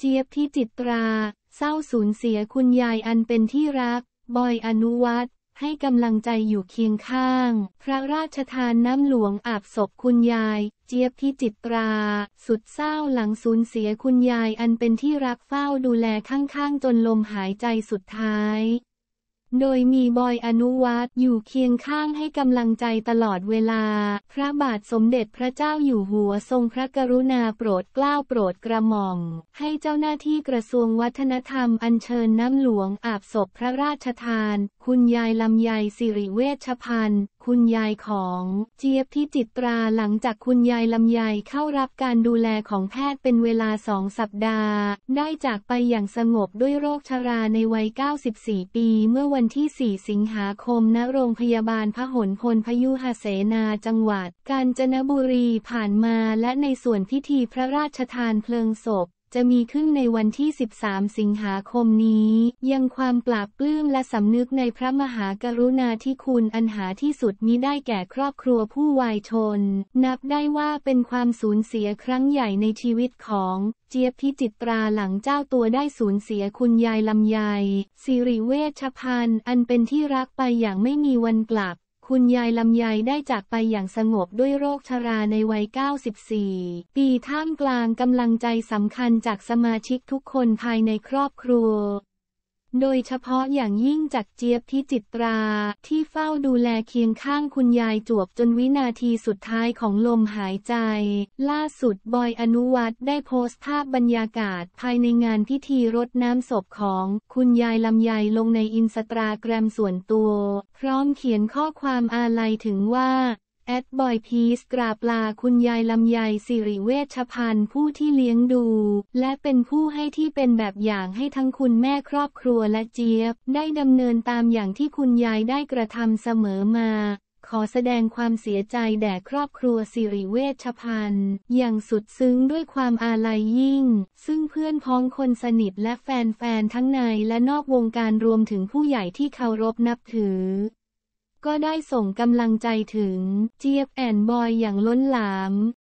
เจี๊ยบท่จิตรา เศร้าสูญเสียคุณยายอันเป็นที่รัก บอยอนุวัตให้กำลังใจอยู่เคียงข้าง พระราชทานน้ำหลวงอาบศพคุณยาย เจี๊ยบพ่จิตรา สุดเศร้าหลังสูญเสียคุณยายอันเป็นที่รักเฝ้าดูแลข้างๆจนลมหายใจสุดท้ายโดยมีบอยอนุวัตอยู่เคียงข้างให้กำลังใจตลอดเวลา พระบาทสมเด็จพระเจ้าอยู่หัวทรงพระกรุณาโปรดเกล้าโปรดกระหม่อมให้เจ้าหน้าที่กระทรวงวัฒนธรรมอัญเชิญน้ำหลวงอาบศพพระราชทาน คุณยายลำไยสิริเวชพันธ์คุณยายของเจี๊ยบพิจิตราหลังจากคุณยายลำไยเข้ารับการดูแลของแพทย์เป็นเวลาสองสัปดาห์ ได้จากไปอย่างสงบด้วยโรคชราในวัย94 ปีเมื่อวันที่ 4 สิงหาคม ณโรงพยาบาลพหลพลพยุหเสนาจังหวัด กาญจนบุรีผ่านมาและในส่วนพิธีพระราชทานเพลิงศพจะมีขึ้นในวันที่ 13 สิงหาคมนี้ ยังความปราบปลื้มและสำนึกในพระมหากรุณาธิคุณอันหาที่สุดมิได้แก่ครอบครัวผู้วายชน นับได้ว่าเป็นความสูญเสียครั้งใหญ่ในชีวิตของเจี๊ยบพิจิตตราหลังเจ้าตัวได้สูญเสียคุณยายลำายสิริเวชพันธ์อันเป็นที่รักไปอย่างไม่มีวันกลับคุณยายลำไยได้จากไปอย่างสงบด้วยโรคชราในวัย 94 ปีท่ามกลางกำลังใจสำคัญจากสมาชิกทุกคนภายในครอบครัวโดยเฉพาะอย่างยิ่งจากเจี๊ยบพิจิตรา ที่เฝ้าดูแลเคียงข้างคุณยายจวบจนวินาทีสุดท้ายของลมหายใจ ล่าสุดบอยอนุวัตได้โพสต์ภาพบรรยากาศภายในงานพิธีรดน้ำศพของคุณยายลำไยลงในอินสตาแกรมส่วนตัว พร้อมเขียนข้อความอาลัยถึงว่าแอดบอยพีสกราบลาคุณยายลำไยสิริเวชพันธ์ผู้ที่เลี้ยงดู และเป็นผู้ให้ที่เป็นแบบอย่างให้ทั้งคุณแม่ครอบครัวและเจี๊ยบ ได้ดำเนินตามอย่างที่คุณยายได้กระทำเสมอมา ขอแสดงความเสียใจแด่ครอบครัวสิริเวชพันธ์อย่างสุดซึ้งด้วยความอาลัยยิ่ง ซึ่งเพื่อนพ้องคนสนิทและแฟนๆทั้งในและนอกวงการรวมถึงผู้ใหญ่ที่เคารพนับถือก็ได้ส่งกำลังใจถึงเจี๊ยบแอนบอยอย่างล้นหลาม